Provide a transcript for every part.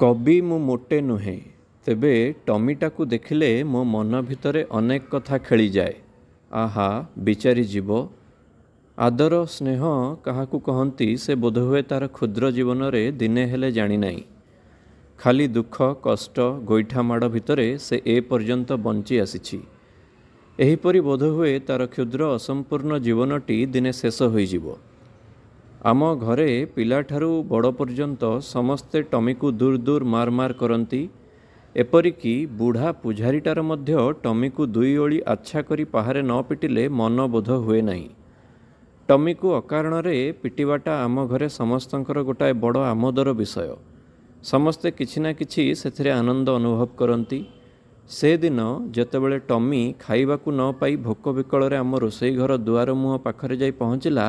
କବି ମୁଁ ମୋଟେ ନୁହେଁ ତେବେ ଟମିଟାକୁ ଦେଖିଲେ ମୋ ମନ ଭିତରେ ଅନେକ କଥା ଖେଳିଯାଏ ଆହା ବିଚାରିଯିବ ଆଦର ସ୍ନେହ କାହାକୁ କହନ୍ତି ସେ ବୋଧହୁଏ ତା'ର କ୍ଷୁଦ୍ର ଜୀବନରେ ଦିନେ ହେଲେ ଜାଣିନାହିଁ ଖାଲି ଦୁଃଖ କଷ୍ଟ ଗୋଇଠା ମାଡ଼ ଭିତରେ ସେ ଏ ପର୍ଯ୍ୟନ୍ତ ବଞ୍ଚି ଆସିଛି ଏହିପରି ବୋଧହୁଏ ତା'ର କ୍ଷୁଦ୍ର ଅସମ୍ପୂର୍ଣ୍ଣ ଜୀବନଟି ଦିନେ ଶେଷ ହୋଇଯିବ ଆମ ଘରେ ପିଲାଠାରୁ ବଡ଼ ପର୍ଯ୍ୟନ୍ତ ସମସ୍ତେ ଟମିକୁ ଦୂର ଦୂର ମାର ମାର କରନ୍ତି ଏପରିକି ବୁଢ଼ା ପୂଜାରୀଟାର ମଧ୍ୟ ଟମିକୁ ଦୁଇ ଓଳି ଆଚ୍ଛା କରି ପାହାରେ ନ ପିଟିଲେ ମନ ବୋଧ ହୁଏ ନାହିଁ ଟମିକୁ ଅକାରଣରେ ପିଟିବାଟା ଆମ ଘରେ ସମସ୍ତଙ୍କର ଗୋଟାଏ ବଡ଼ ଆମୋଦର ବିଷୟ ସମସ୍ତେ କିଛି ନା କିଛି ସେଥିରେ ଆନନ୍ଦ ଅନୁଭବ କରନ୍ତି ସେଦିନ ଯେତେବେଳେ ଟମି ଖାଇବାକୁ ନ ପାଇ ଭୋକ ବିକଳରେ ଆମ ରୋଷେଇ ଘର ଦୁଆର ମୁହଁ ପାଖରେ ଯାଇ ପହଞ୍ଚିଲା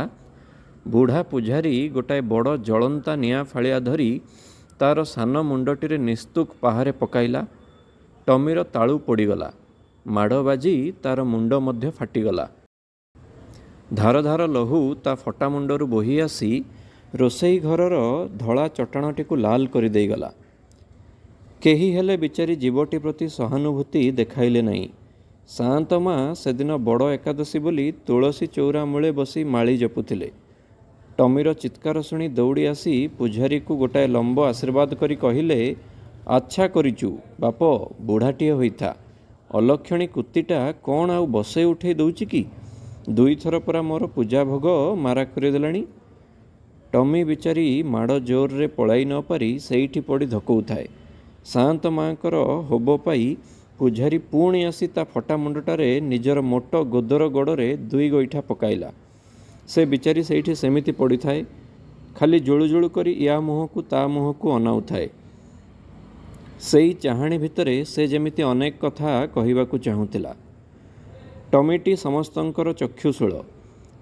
ବୁଢ଼ା ପୂଜାରୀ ଗୋଟାଏ ବଡ଼ ଜଳନ୍ତା ନିଆଁ ଫାଳିଆ ଧରି ତା'ର ସାନ ମୁଣ୍ଡଟିରେ ନିସ୍ତୁକ ପାହାରେ ପକାଇଲା ଟମିର ତାଳୁ ପୋଡ଼ିଗଲା ମାଡ଼ ବାଜି ତା'ର ମୁଣ୍ଡ ମଧ୍ୟ ଫାଟିଗଲା ଧାରଧାର ଲହୁ ତା ଫଟା ମୁଣ୍ଡରୁ ବୋହି ଆସି ରୋଷେଇ ଘରର ଧଳା ଚଟାଣଟିକୁ ଲାଲ କରିଦେଇଗଲା କେହି ହେଲେ ବିଚାରି ଜୀବଟି ପ୍ରତି ସହାନୁଭୂତି ଦେଖାଇଲେ ନାହିଁ ସାଆନ୍ତ ମା' ସେଦିନ ବଡ଼ ଏକାଦଶୀ ବୋଲି ତୁଳସୀ ଚଉରା ମୂଳେ ବସି ମାଳି ଜପୁଥିଲେ ଟମିର ଚିତ୍କାର ଶୁଣି ଦୌଡ଼ି ଆସି ପୂଜାରୀକୁ ଗୋଟାଏ ଲମ୍ବ ଆଶୀର୍ବାଦ କରି କହିଲେ ଆଚ୍ଛା କରିଛୁ ବାପ ବୁଢ଼ାଟିଏ ହୋଇଥା ଅଲକ୍ଷଣୀ କୁତିଟା କ'ଣ ଆଉ ବସେଇ ଉଠେଇ ଦେଉଛି କି ଦୁଇଥର ପରା ମୋର ପୂଜା ଭୋଗ ମାରା କରିଦେଲାଣି ଟମି ବିଚାରି ମାଡ଼ ଜୋରରେ ପଳାଇ ନ ପାରି ସେଇଠି ପଡ଼ି ଧକଉଥାଏ ସାଆନ୍ତ ମାଆଙ୍କର ହୋବ ପାଇ ପୂଜାରୀ ପୁଣି ଆସି ତା ଫଟା ମୁଣ୍ଡଟାରେ ନିଜର ମୋଟ ଗୋଦର ଗୋଡ଼ରେ ଦୁଇ ଗଇଠା ପକାଇଲା ସେ ବିଚାରି ସେଇଠି ସେମିତି ପଡ଼ିଥାଏ ଖାଲି ଜୁଳୁ ଜୁଳୁ କରି ୟା ମୁହଁକୁ ତା ମୁହଁକୁ ଅନାଉଥାଏ ସେଇ ଚାହାଣି ଭିତରେ ସେ ଯେମିତି ଅନେକ କଥା କହିବାକୁ ଚାହୁଁଥିଲା ଟମିଟି ସମସ୍ତଙ୍କର ଚକ୍ଷୁଶୂଳ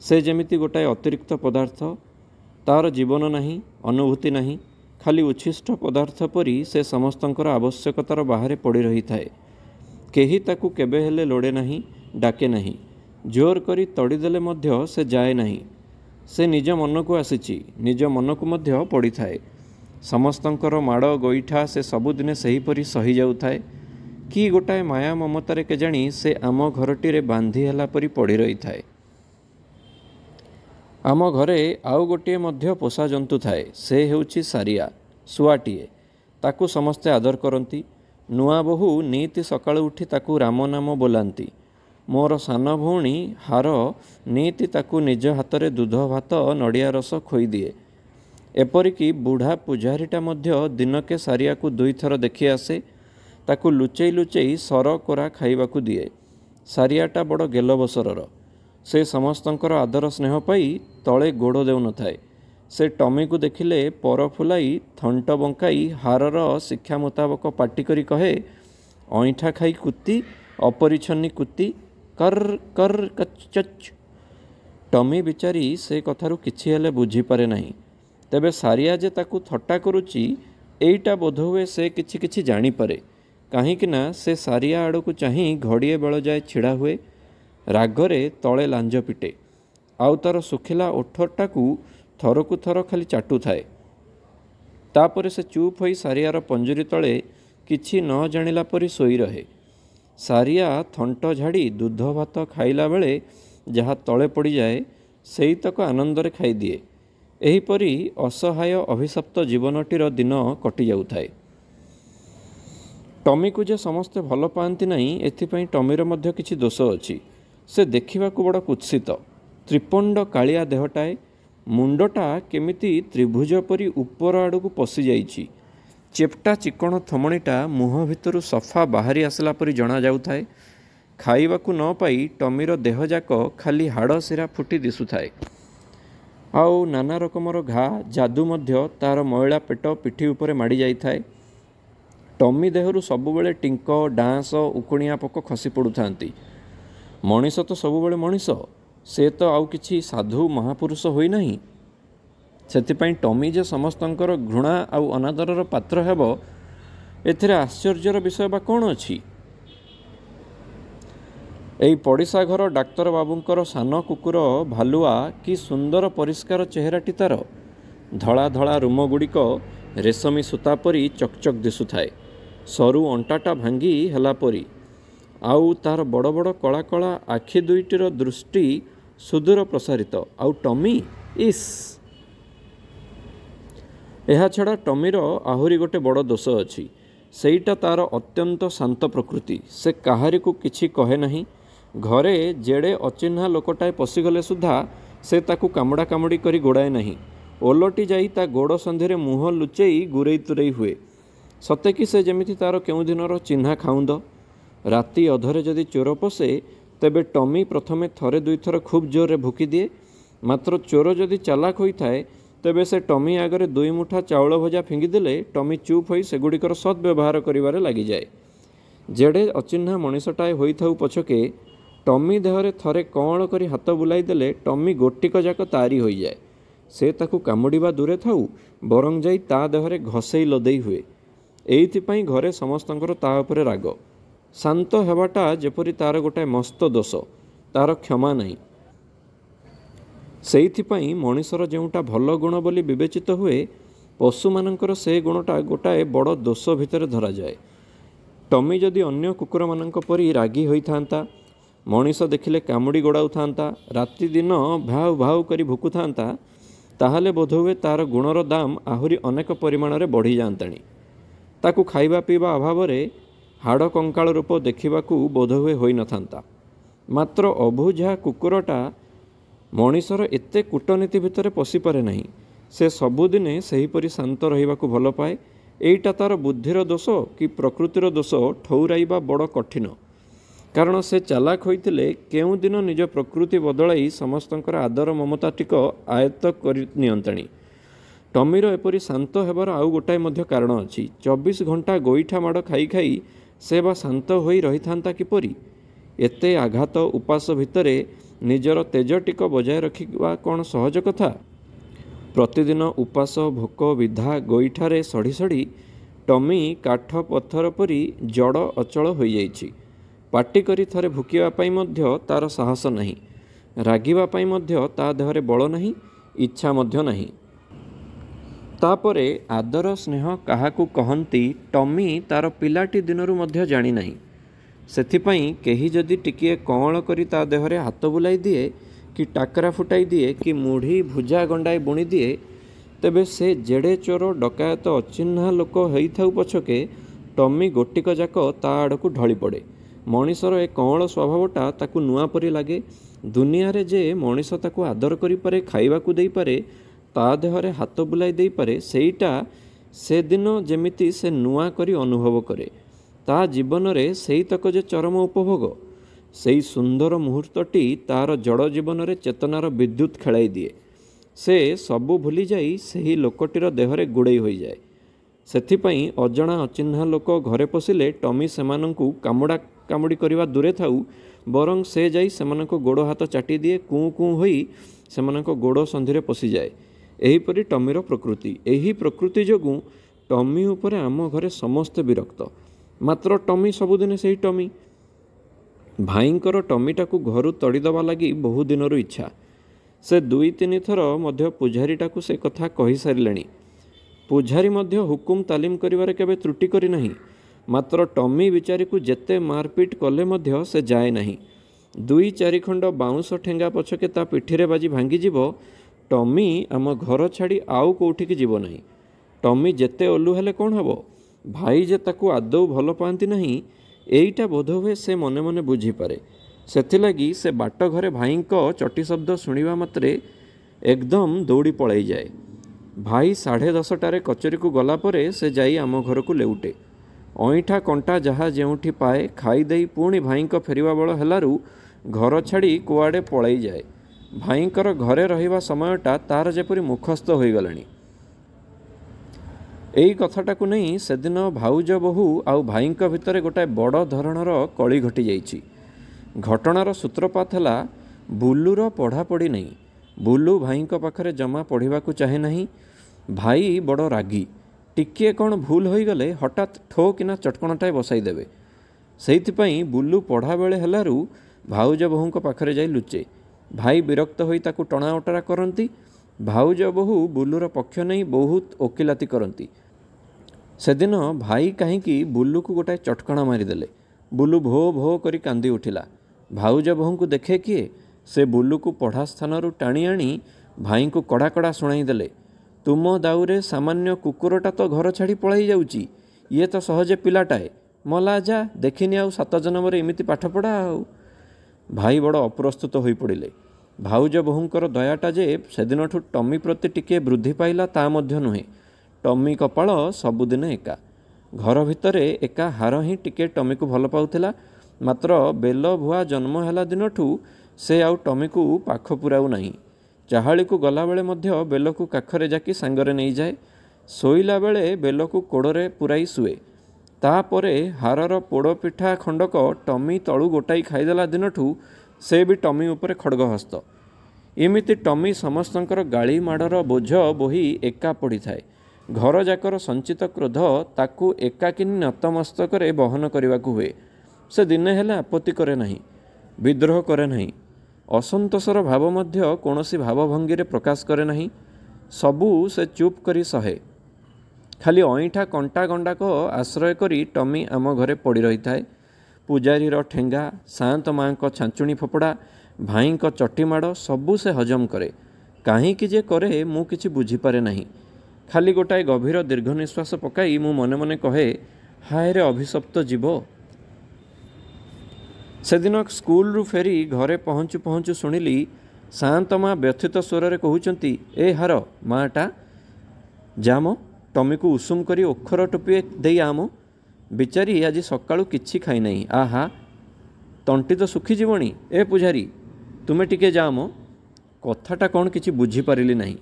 ସେ ଯେମିତି ଗୋଟାଏ ଅତିରିକ୍ତ ପଦାର୍ଥ ତା'ର ଜୀବନ ନାହିଁ ଅନୁଭୂତି ନାହିଁ ଖାଲି ଉଚ୍ଛିଷ୍ଟ ପଦାର୍ଥ ପରି ସେ ସମସ୍ତଙ୍କର ଆବଶ୍ୟକତାର ବାହାରେ ପଡ଼ି ରହିଥାଏ କେହି ତାକୁ କେବେ ହେଲେ ଲୋଡ଼େ ନାହିଁ ଡାକେ ନାହିଁ ଜୋର କରି ତଡ଼ିଦେଲେ ମଧ୍ୟ ସେ ଯାଏ ନାହିଁ ସେ ନିଜ ମନକୁ ଆସିଛି ନିଜ ମନକୁ ମଧ୍ୟ ପଡ଼ିଥାଏ ସମସ୍ତଙ୍କର ମାଡ଼ ଗୋଇଠା ସେ ସବୁଦିନେ ସେହିପରି ସହିଯାଉଥାଏ କି ଗୋଟାଏ ମାୟା ମମତାରେ କେଜାଣି ସେ ଆମ ଘରଟିରେ ବାନ୍ଧି ହେଲା ପରି ପଡ଼ି ରହିଥାଏ ଆମ ଘରେ ଆଉ ଗୋଟିଏ ମଧ୍ୟ ପୋଷା ଜନ୍ତୁ ଥାଏ ସେ ହେଉଛି ସାରିଆ ଶୁଆଟିଏ ତାକୁ ସମସ୍ତେ ଆଦର କରନ୍ତି ନୂଆ ବୋହୂ ନିତି ସକାଳୁ ଉଠି ତାକୁ ରାମ ନାମ ବୋଲାନ୍ତି ମୋର ସାନ ଭଉଣୀ ହାର ନିତି ତାକୁ ନିଜ ହାତରେ ଦୁଧ ଭାତ ନଡ଼ିଆ ରସ ଖୋଇଦିଏ ଏପରିକି ବୁଢ଼ା ପୂଜାରୀଟା ମଧ୍ୟ ଦିନକେ ସାରିଆକୁ ଦୁଇଥର ଦେଖି ଆସେ ତାକୁ ଲୁଚେଇ ଲୁଚେଇ ସର କୋରା ଖାଇବାକୁ ଦିଏ ସାରିଆଟା ବଡ଼ ଗେଲବସରର ସେ ସମସ୍ତଙ୍କର ଆଦର ସ୍ନେହ ପାଇ ତଳେ ଗୋଡ଼ ଦେଉନଥାଏ ସେ ଟମିକୁ ଦେଖିଲେ ପର ଫୁଲାଇ ଥଣ୍ଟ ବଙ୍କାଇ ହାରର ଶିକ୍ଷା ମୁତାବକ ପାଟି କରି କହେ ଅଇଁଠା ଖାଇ କୁତି ଅପରିଛନ୍ନି କୁତି କର କର କଚ୍ଚ ଟମି ବିଚାରି ସେ କଥାରୁ କିଛି ହେଲେ ବୁଝିପାରେ ନାହିଁ ତେବେ ସାରିଆ ଯେ ତାକୁ ଥଟ୍ଟା କରୁଛି ଏଇଟା ବୋଧହୁଏ ସେ କିଛି କିଛି ଜାଣିପାରେ କାହିଁକିନା ସେ ସାରିଆ ଆଡ଼କୁ ଚାହିଁ ଘଡ଼ିଏ ବେଳ ଯାଏ ଛିଡ଼ା ହୁଏ ରାଗରେ ତଳେ ଲାଞ୍ଜ ପିଟେ ଆଉ ତା'ର ଶୁଖିଲା ଓଠଟାକୁ ଥରକୁ ଥର ଖାଲି ଚାଟୁଥାଏ ତାପରେ ସେ ଚୁପ୍ ହୋଇ ସାରିଆର ପଞ୍ଜୁରୀ ତଳେ କିଛି ନ ଜାଣିଲା ପରି ଶୋଇ ରହେ ସାରିଆ ଥଣ୍ଟ ଝାଡ଼ି ଦୁଧ ଭାତ ଖାଇଲା ବେଳେ ଯାହା ତଳେ ପଡ଼ିଯାଏ ସେଇତକ ଆନନ୍ଦରେ ଖାଇଦିଏ ଏହିପରି ଅସହାୟ ଅଭିଶପ୍ତ ଜୀବନଟିର ଦିନ କଟିଯାଉଥାଏ ଟମିକୁ ଯେ ସମସ୍ତେ ଭଲ ପାଆନ୍ତି ନାହିଁ ଏଥିପାଇଁ ଟମିର ମଧ୍ୟ କିଛି ଦୋଷ ଅଛି ସେ ଦେଖିବାକୁ ବଡ଼ କୁତ୍ସିତ ତ୍ରିପଣ୍ଡ କାଳିଆ ଦେହଟାଏ ମୁଣ୍ଡଟା କେମିତି ତ୍ରିଭୁଜ ପରି ଉପର ଆଡ଼କୁ ପଶିଯାଇଛି ଚେପ୍ଟା ଚିକଣ ଥମଣିଟା ମୁହଁ ଭିତରୁ ସଫା ବାହାରି ଆସିଲା ପରି ଜଣାଯାଉଥାଏ ଖାଇବାକୁ ନ ପାଇ ଟମିର ଦେହଯାକ ଖାଲି ହାଡ଼ ସିରା ଫୁଟି ଦିଶୁଥାଏ ଆଉ ନାନା ରକମର ଘା ଯାଦୁ ମଧ୍ୟ ତା'ର ମଇଳା ପେଟ ପିଠି ଉପରେ ମାଡ଼ି ଯାଇଥାଏ ଟମି ଦେହରୁ ସବୁବେଳେ ଟିଙ୍କ ଡାଁସ ଉକୁଣିଆ ପୋକ ଖସି ପଡ଼ୁଥାନ୍ତି ମଣିଷ ତ ସବୁବେଳେ ମଣିଷ ସେ ତ ଆଉ କିଛି ସାଧୁ ମହାପୁରୁଷ ହୋଇନାହିଁ ସେଥିପାଇଁ ଟମି ଯେ ସମସ୍ତଙ୍କର ଘୃଣା ଆଉ ଅନାଦରର ପାତ୍ର ହେବ ଏଥିରେ ଆଶ୍ଚର୍ଯ୍ୟର ବିଷୟ ବା କ'ଣ ଅଛି ଏହି ପଡ଼ିଶା ଘର ଡାକ୍ତର ବାବୁଙ୍କର ସାନ କୁକୁର ଭାଲୁଆ କି ସୁନ୍ଦର ପରିଷ୍କାର ଚେହେରାଟି ତାର ଧଳା ଧଳା ରୁମ ଗୁଡ଼ିକ ରେଶମୀ ସୂତା ପରି ଚକଚକ୍ ଦିଶୁଥାଏ ସରୁ ଅଣ୍ଟାଟା ଭାଙ୍ଗି ହେଲା ପରି ଆଉ ତାର ବଡ଼ ବଡ଼ କଳା କଳା ଆଖି ଦୁଇଟିର ଦୃଷ୍ଟି ସୁଦୂର ପ୍ରସାରିତ ଆଉ ଟମି ଇସ୍ ଏହାଛଡ଼ା ଟମିର ଆହୁରି ଗୋଟେ ବଡ଼ ଦୋଷ ଅଛି ସେଇଟା ତା'ର ଅତ୍ୟନ୍ତ ଶାନ୍ତ ପ୍ରକୃତି ସେ କାହାରିକୁ କିଛି କହେ ନାହିଁ ଘରେ ଯେଡ଼େ ଅଚିହ୍ନା ଲୋକଟାଏ ପଶିଗଲେ ସୁଦ୍ଧା ସେ ତାକୁ କାମୁଡ଼ା କାମୁଡ଼ି କରି ଗୋଡ଼ାଏ ନାହିଁ ଓଲଟି ଯାଇ ତା ଗୋଡ଼ ସନ୍ଧିରେ ମୁହଁ ଲୁଚେଇ ଗୁରେଇ ତୁରେଇ ହୁଏ ସତେ କି ସେ ଯେମିତି ତା'ର କେଉଁଦିନର ଚିହ୍ନା ଖାଉନ୍ଦ ରାତି ଅଧରେ ଯଦି ଚୋର ପଶେ ତେବେ ଟମି ପ୍ରଥମେ ଥରେ ଦୁଇଥର ଖୁବ୍ ଜୋରରେ ଭୁକି ଦିଏ ମାତ୍ର ଚୋର ଯଦି ଚାଲାକ୍ ହୋଇଥାଏ ତେବେ ସେ ଟମି ଆଗରେ ଦୁଇ ମୁଠା ଚାଉଳ ଭଜା ଫିଙ୍ଗିଦେଲେ ଟମି ଚୁପ୍ ହୋଇ ସେଗୁଡ଼ିକର ସଦ୍ବ୍ୟବହାର କରିବାରେ ଲାଗିଯାଏ ଯେଡ଼େ ଅଚିହ୍ନା ମଣିଷଟାଏ ହୋଇଥାଉ ପଛକେ ଟମି ଦେହରେ ଥରେ କଅଁଳ କରି ହାତ ବୁଲାଇଦେଲେ ଟମି ଗୋଟିକ ଯାକ ତାରି ହୋଇଯାଏ ସେ ତାକୁ କାମୁଡ଼ିବା ଦୂରେ ଥାଉ ବରଂ ଯାଇ ତା ଦେହରେ ଘଷେଇ ଲଦେଇ ହୁଏ ଏଇଥିପାଇଁ ଘରେ ସମସ୍ତଙ୍କର ତା ଉପରେ ରାଗ ଶାନ୍ତ ହେବାଟା ଯେପରି ତା'ର ଗୋଟାଏ ମସ୍ତ ଦୋଷ ତା'ର କ୍ଷମା ନାହିଁ ସେଇଥିପାଇଁ ମଣିଷର ଯେଉଁଟା ଭଲ ଗୁଣ ବୋଲି ବିବେଚିତ ହୁଏ ପଶୁମାନଙ୍କର ସେ ଗୁଣଟା ଗୋଟାଏ ବଡ଼ ଦୋଷ ଭିତରେ ଧରାଯାଏ ଟମି ଯଦି ଅନ୍ୟ କୁକୁରମାନଙ୍କ ପରି ରାଗି ହୋଇଥାନ୍ତା ମଣିଷ ଦେଖିଲେ କାମୁଡ଼ି ଗୋଡ଼ାଉଥାନ୍ତା ରାତିଦିନ ଭାଉ ଭାଉ କରି ଭୁକୁଥାନ୍ତା ତାହେଲେ ବୋଧହୁଏ ତା'ର ଗୁଣର ଦାମ ଆହୁରି ଅନେକ ପରିମାଣରେ ବଢ଼ିଯାଆନ୍ତାଣି ତାକୁ ଖାଇବା ପିଇବା ଅଭାବରେ ହାଡ଼ କଙ୍କାଳ ରୂପ ଦେଖିବାକୁ ବୋଧହୁଏ ହୋଇନଥାନ୍ତା ମାତ୍ର ଅଭୁଝା କୁକୁରଟା ମଣିଷର ଏତେ କୂଟନୀତି ଭିତରେ ପଶିପାରେ ନାହିଁ ସେ ସବୁଦିନେ ସେହିପରି ଶାନ୍ତ ରହିବାକୁ ଭଲ ପାଏ ଏଇଟା ତା'ର ବୁଦ୍ଧିର ଦୋଷ କି ପ୍ରକୃତିର ଦୋଷ ଠଉରାଇବା ବଡ଼ କଠିନ କାରଣ ସେ ଚାଲାକ୍ ହୋଇଥିଲେ କେଉଁଦିନ ନିଜ ପ୍ରକୃତି ବଦଳାଇ ସମସ୍ତଙ୍କର ଆଦର ମମତା ଟିକ ଆୟତ୍ତ କରି ନିଅନ୍ତାଣୀ ଟମିର ଏପରି ଶାନ୍ତ ହେବାର ଆଉ ଗୋଟାଏ ମଧ୍ୟ କାରଣ ଅଛି ଚବିଶ ଘଣ୍ଟା ଗୋଇଠା ମାଡ଼ ଖାଇ ଖାଇ ସେ ବା ଶାନ୍ତ ହୋଇ ରହିଥାନ୍ତା କିପରି ଏତେ ଆଘାତ ଉପାସ ଭିତରେ ନିଜର ତେଜ ଟିକ ବଜାୟ ରଖିବା କ'ଣ ସହଜ କଥା ପ୍ରତିଦିନ ଉପାସ ଭୋକ ବିଧା ଗୋଇଠାରେ ସଢ଼ି ସଢ଼ି ଟମି କାଠ ପଥର ପରି ଜଡ଼ ଅଚଳ ହୋଇଯାଇଛି ପାଟି କରି ଥରେ ଭୁକିବା ପାଇଁ ମଧ୍ୟ ତା'ର ସାହସ ନାହିଁ ରାଗିବା ପାଇଁ ମଧ୍ୟ ତା ଦେହରେ ବଳ ନାହିଁ ଇଚ୍ଛା ମଧ୍ୟ ନାହିଁ ତାପରେ ଆଦର ସ୍ନେହ କାହାକୁ କହନ୍ତି ଟମି ତା'ର ପିଲାଟି ଦିନରୁ ମଧ୍ୟ ଜାଣିନାହିଁ ସେଥିପାଇଁ କେହି ଯଦି ଟିକିଏ କଅଁଳ କରି ତା ଦେହରେ ହାତ ବୁଲାଇ ଦିଏ କି ଟାକରା ଫୁଟାଇ ଦିଏ କି ମୁଢ଼ି ଭୁଜା ଗଣ୍ଡାଏ ଦିଏ ତେବେ ସେ ଜେଡ଼େ ଚୋର ଡକାୟତ ଅଚିହ୍ନା ଲୋକ ହୋଇଥାଉ ପଛକେ ଟମି ଗୋଟିକ ଯାକ ତା ଆଡ଼କୁ ଢଳି ପଡ଼େ ମଣିଷର ଏ କଅଁଳ ସ୍ୱଭାବଟା ତାକୁ ନୂଆ ପରି ଲାଗେ ଦୁନିଆରେ ଯେ ମଣିଷ ତାକୁ ଆଦର କରିପାରେ ଖାଇବାକୁ ଦେଇପାରେ ତା ଦେହରେ ହାତ ବୁଲାଇ ଦେଇପାରେ ସେଇଟା ସେଦିନ ଯେମିତି ସେ ନୂଆ କରି ଅନୁଭବ କରେ ତା ଜୀବନରେ ସେଇତକ ଯେ ଚରମ ଉପଭୋଗ ସେଇ ସୁନ୍ଦର ମୁହୂର୍ତ୍ତଟି ତାର ଜଳ ଜୀବନରେ ଚେତନାର ବିଦ୍ୟୁତ୍ ଖେଳାଇ ଦିଏ ସେ ସବୁ ଭୁଲି ଯାଇ ସେହି ଲୋକଟିର ଦେହରେ ଗୁଡ଼େଇ ହୋଇଯାଏ ସେଥିପାଇଁ ଅଜଣା ଅଚିହ୍ନା ଲୋକ ଘରେ ପଶିଲେ ଟମି ସେମାନଙ୍କୁ କାମୁଡ଼ା କାମୁଡ଼ି କରିବା ଦୂରେ ଥାଉ ବରଂ ସେ ଯାଇ ସେମାନଙ୍କ ଗୋଡ଼ ହାତ ଚାଟି ଦିଏ କୁଁ କୁଁ ହୋଇ ସେମାନଙ୍କ ଗୋଡ଼ ସନ୍ଧିରେ ପଶିଯାଏ ଏହିପରି ଟମିର ପ୍ରକୃତି ଏହି ପ୍ରକୃତି ଯୋଗୁଁ ଟମି ଉପରେ ଆମ ଘରେ ସମସ୍ତେ ବିରକ୍ତ ମାତ୍ର ଟମି ସବୁଦିନେ ସେହି ଟମି ଭାଇଙ୍କର ଟମିଟାକୁ ଘରୁ ତଡ଼ିଦେବା ଲାଗି ବହୁଦିନରୁ ଇଚ୍ଛା ସେ ଦୁଇ ତିନି ଥର ମଧ୍ୟ ପୂଝାରୀଟାକୁ ସେ କଥା କହିସାରିଲେଣି ପୂଝାରୀ ମଧ୍ୟ ହୁକୁମ ତାଲିମ କରିବାରେ କେବେ ତ୍ରୁଟି କରିନାହିଁ ମାତ୍ର ଟମି ବିଚାରୀକୁ ଯେତେ ମାରପିଟ କଲେ ମଧ୍ୟ ସେ ଯାଏ ନାହିଁ ଦୁଇ ଚାରିଖଣ୍ଡ ବାଉଁଶ ଠେଙ୍ଗା ପଛକେ ତା ପିଠିରେ ବାଜି ଭାଙ୍ଗିଯିବ ଟମି ଆମ ଘର ଛାଡ଼ି ଆଉ କେଉଁଠିକି ଯିବ ନାହିଁ ଟମି ଯେତେ ଓଲୁ ହେଲେ କ'ଣ ହେବ ଭାଇ ଯେ ତାକୁ ଆଦୌ ଭଲ ପାଆନ୍ତି ନାହିଁ ଏଇଟା ବୋଧହୁଏ ସେ ମନେ ମନେ ବୁଝିପାରେ ସେଥିଲାଗି ସେ ବାଟ ଘରେ ଭାଇଙ୍କ ଚଟି ଶବ୍ଦ ଶୁଣିବା ମାତ୍ରେ ଏକଦମ୍ ଦୌଡ଼ି ପଳାଇଯାଏ ଭାଇ ସାଢ଼େ ଦଶଟାରେ କଚେରୀକୁ ଗଲାପରେ ସେ ଯାଇ ଆମ ଘରକୁ ଲେଉଟେ ଅଇଁଠା କଣ୍ଟା ଯାହା ଯେଉଁଠି ପାଏ ଖାଇଦେଇ ପୁଣି ଭାଇଙ୍କ ଫେରିବା ବେଳ ହେଲାରୁ ଘର ଛାଡ଼ି କୁଆଡ଼େ ପଳାଇଯାଏ ଭାଇଙ୍କର ଘରେ ରହିବା ସମୟଟା ତା'ର ଯେପରି ମୁଖସ୍ଥ ହୋଇଗଲାଣି ଏଇ କଥାଟାକୁ ନେଇ ସେଦିନ ଭାଉଜ ବୋହୂ ଆଉ ଭାଇଙ୍କ ଭିତରେ ଗୋଟାଏ ବଡ଼ ଧରଣର କଳି ଘଟିଯାଇଛି ଘଟଣାର ସୂତ୍ରପାତ ହେଲା ବୁଲୁର ପଢ଼ାପଢ଼ି ନାହିଁ ବୁଲୁ ଭାଇଙ୍କ ପାଖରେ ଜମା ପଢ଼ିବାକୁ ଚାହେଁ ନାହିଁ ଭାଇ ବଡ଼ ରାଗି ଟିକିଏ କ'ଣ ଭୁଲ ହୋଇଗଲେ ହଠାତ୍ ଠୋ କିନା ଚଟକଣଟାଏ ବସାଇଦେବେ ସେଇଥିପାଇଁ ବୁଲୁ ପଢ଼ାବେଳେ ହେଲାରୁ ଭାଉଜ ବୋହୂଙ୍କ ପାଖରେ ଯାଇ ଲୁଚେ ଭାଇ ବିରକ୍ତ ହୋଇ ତାକୁ ଟଣା ଅଟରା କରନ୍ତି ଭାଉଜ ବୋହୂ ବୁଲୁର ପକ୍ଷ ନେଇ ବହୁତ ଓକିଲାତି କରନ୍ତି ସେଦିନ ଭାଇ କାହିଁକି ବୁଲୁକୁ ଗୋଟାଏ ଚଟକଣା ମାରିଦେଲେ ବୁଲୁ ଭୋ ଭୋ କରି କାନ୍ଦି ଉଠିଲା ଭାଉଜ ବୋହୂଙ୍କୁ ଦେଖେ କିଏ ସେ ବୁଲୁକୁ ପଢ଼ା ସ୍ଥାନରୁ ଟାଣି ଆଣି ଭାଇଙ୍କୁ କଡ଼ା କଡ଼ା ଶୁଣାଇ ଦେଲେ ତୁମ ଦାଉରେ ସାମାନ୍ୟ କୁକୁରଟା ତ ଘର ଛାଡ଼ି ପଳାଇ ଯାଉଛି ଇଏ ତ ସହଜେ ପିଲାଟାଏ ମଲା ଯା ଦେଖିନି ଆଉ ସାତ ଜନମରେ ଏମିତି ପାଠ ପଢ଼ା ଆଉ ଭାଇ ବଡ଼ ଅପ୍ରସ୍ତୁତ ହୋଇପଡ଼ିଲେ ଭାଉଜ ବୋହୂଙ୍କର ଦୟାଟା ଯେ ସେଦିନଠୁ ଟମି ପ୍ରତି ଟିକିଏ ବୃଦ୍ଧି ପାଇଲା ତା ମଧ୍ୟ ନୁହେଁ ଟମି କପାଳ ସବୁଦିନ ଏକା ଘର ଭିତରେ ଏକା ହାର ହିଁ ଟିକେ ଟମିକୁ ଭଲ ପାଉଥିଲା ମାତ୍ର ବେଲ ଭୁଆ ଜନ୍ମ ହେଲା ଦିନଠୁ ସେ ଆଉ ଟମିକୁ ପାଖ ପୁରାଉ ନାହିଁ ଚାହାଳିକୁ ଗଲାବେଳେ ମଧ୍ୟ ବେଲକୁ କାଖରେ ଯାକି ସାଙ୍ଗରେ ନେଇଯାଏ ଶୋଇଲା ବେଳେ ବେଲକୁ କୋଡ଼ରେ ପୁରାଇ ଶୁଏ ତାପରେ ହାରର ପୋଡ଼ ପିଠା ଖଣ୍ଡକ ଟମି ତଳୁ ଗୋଟାଇ ଖାଇଦେଲା ଦିନଠୁ ସେ ବି ଟମି ଉପରେ ଖଡ଼ଗହସ୍ତ ଏମିତି ଟମି ସମସ୍ତଙ୍କର ଗାଳି ମାଡ଼ର ବୋଝ ବୋହି ଏକା ପଡ଼ିଥାଏ ଘରଯାକର ସଞ୍ଚିତ କ୍ରୋଧ ତାକୁ ଏକାକିନୀ ନତମସ୍ତକରେ ବହନ କରିବାକୁ ହୁଏ ସେ ଦିନେ ହେଲେ ଆପତ୍ତି କରେ ନାହିଁ ବିଦ୍ରୋହ କରେ ନାହିଁ ଅସନ୍ତୋଷର ଭାବ ମଧ୍ୟ କୌଣସି ଭାବଭଙ୍ଗୀରେ ପ୍ରକାଶ କରେ ନାହିଁ ସବୁ ସେ ଚୁପ୍ କରି ସହେ ଖାଲି ଅଇଁଠା କଣ୍ଟା ଗଣ୍ଡାକ ଆଶ୍ରୟ କରି ଟମି ଆମ ଘରେ ପଡ଼ି ରହିଥାଏ ପୂଜାରୀର ଠେଙ୍ଗା ସାଆନ୍ତ ମାଆଙ୍କ ଛାଞ୍ଚୁଣି ଫୋପଡ଼ା ଭାଇଙ୍କ ଚଟିମାଡ଼ ସବୁ ସେ ହଜମ କରେ କାହିଁକି ଯେ କରେ ମୁଁ କିଛି ବୁଝିପାରେ ନାହିଁ ଖାଲି ଗୋଟାଏ ଗଭୀର ଦୀର୍ଘ ନିଶ୍ୱାସ ପକାଇ ମୁଁ ମନେ ମନେ କହେ ହାଏରେ ଅଭିଶପ୍ତ ଯିବ ସେଦିନ ସ୍କୁଲରୁ ଫେରି ଘରେ ପହଞ୍ଚୁ ପହଞ୍ଚୁ ଶୁଣିଲି ସାଆନ୍ତ ମା' ବ୍ୟଥିତ ସ୍ୱରରେ କହୁଛନ୍ତି ଏ ହାର ମାଆଟା ଯାମ ତମିକୁ ଉଷୁମ କରି ଓଖର ଟୋପିଏ ଦେଇ ଆମ ବିଚାରି ଆଜି ସକାଳୁ କିଛି ଖାଇନାହିଁ ଆହା ତଣ୍ଟି ତ ଶୁଖିଯିବଣି ଏ ପୂଜାରୀ ତୁମେ ଟିକେ ଯାଅ ମ କଥାଟା କ'ଣ କିଛି ବୁଝିପାରିଲି ନାହିଁ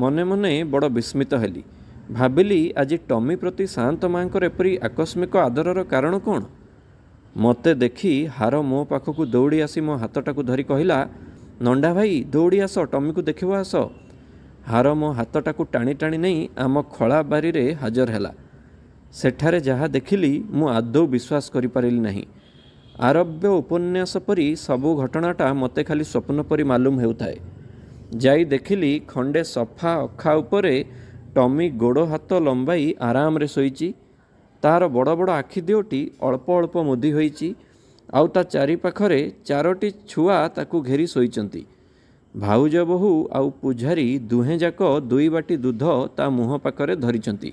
ମନେ ମନେ ବଡ଼ ବିସ୍ମିତ ହେଲି ଭାବିଲି ଆଜି ଟମି ପ୍ରତି ସାଆନ୍ତ ମାଆଙ୍କର ଏପରି ଆକସ୍ମିକ ଆଦରର କାରଣ କ'ଣ ମୋତେ ଦେଖି ହାର ମୋ ପାଖକୁ ଦୌଡ଼ି ଆସି ମୋ ହାତଟାକୁ ଧରି କହିଲା ନଣ୍ଡା ଭାଇ ଦୌଡ଼ି ଆସ ଟମିକୁ ଦେଖିବ ଆସ ହାର ମୋ ହାତଟାକୁ ଟାଣି ଟାଣି ନେଇ ଆମ ଖଳା ବାରିରେ ହାଜର ହେଲା ସେଠାରେ ଯାହା ଦେଖିଲି ମୁଁ ଆଦୌ ବିଶ୍ୱାସ କରିପାରିଲି ନାହିଁ ଆରବ୍ୟ ଉପନ୍ୟାସ ପରି ସବୁ ଘଟଣାଟା ମୋତେ ଖାଲି ସ୍ୱପ୍ନ ପରି ମାଲୁମ ହେଉଥାଏ ଯାଇ ଦେଖିଲି ଖଣ୍ଡେ ସଫା ଅଖା ଉପରେ ଟମି ଗୋଡ଼ ହାତ ଲମ୍ବାଇ ଆରାମରେ ଶୋଇଛି ତା'ର ବଡ଼ ବଡ଼ ଆଖି ଦିଓଟି ଅଳ୍ପ ଅଳ୍ପ ମୁଦି ହୋଇଛି ଆଉ ତା ଚାରି ପାଖରେ ଚାରୋଟି ଛୁଆ ତାକୁ ଘେରି ଶୋଇଛନ୍ତି ଭାଉଜ ବୋହୁ ଆଉ ପୂଝାରୀ ଯାକ ଦୁଇ ବାଟି ଦୁଧ ତା ମୁହଁ ପାଖରେ ଧରିଛନ୍ତି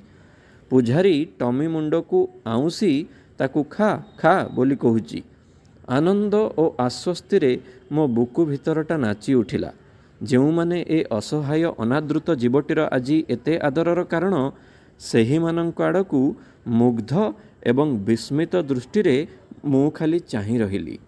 ପୂଝାରୀ ଟମି ମୁଣ୍ଡକୁ ଆଉଁସି ତାକୁ ଖା ଖା ବୋଲି କହୁଛି ଆନନ୍ଦ ଓ ଆଶ୍ୱସ୍ତିରେ ମୋ ବୁକୁ ଭିତରଟା ନାଚି ଉଠିଲା ଯେଉଁମାନେ ଏ ଅସହାୟ ଅନାଦୃତ ଜୀବଟିର ଆଜି ଏତେ ଆଦରର କାରଣ ସେହିମାନଙ୍କ ଆଡ଼କୁ ମୁଗ୍ଧ ଏବଂ ବିସ୍ମିତ ଦୃଷ୍ଟିରେ ମୁଁ ଖାଲି ଚାହିଁ ରହିଲି